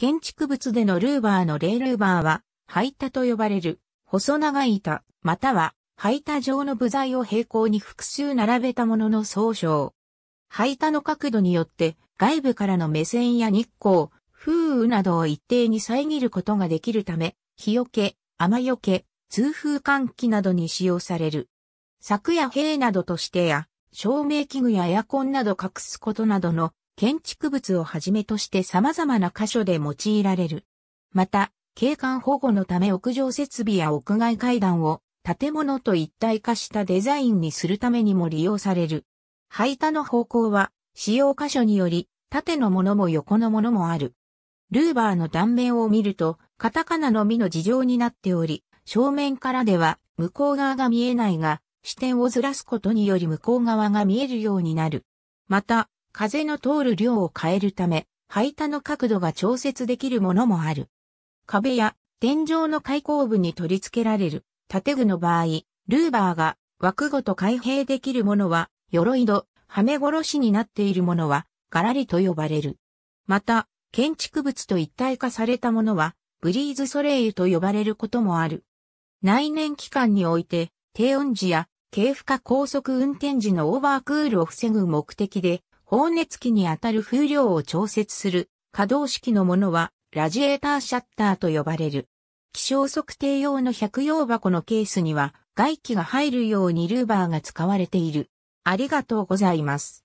建築物でのルーバーの例ルーバーは、配板と呼ばれる、細長い板、または、配板状の部材を平行に複数並べたものの総称。配板の角度によって、外部からの目線や日光、風雨などを一定に遮ることができるため、日よけ、雨よけ、通風換気などに使用される。柵や塀などとしてや、照明器具やエアコンなど隠すことなどの建築物をはじめとして様々な箇所で用いられる。また、景観保護のため屋上設備や屋外階段を建物と一体化したデザインにするためにも利用される。配多の方向は使用箇所により縦のものも横のものもある。ルーバーの断面を見るとカタカナのみの事情になっており、正面からでは向こう側が見えないが、視点をずらすことにより向こう側が見えるようになる。また、風の通る量を変えるため、排他の角度が調節できるものもある。壁や天井の開口部に取り付けられる建具の場合、ルーバーが枠ごと開閉できるものは、鎧戸、はめ殺しになっているものは、ガラリと呼ばれる。また、建築物と一体化されたものは、ブリーズソレイユと呼ばれることもある。内燃期間において、低温時や軽負荷高速運転時のオーバークールを防ぐ目的で、放熱器にあたる風量を調節する可動式のものはラジエーターシャッターと呼ばれる。気象測定用の百葉箱のケースには外気が入るようにルーバーが使われている。ありがとうございます。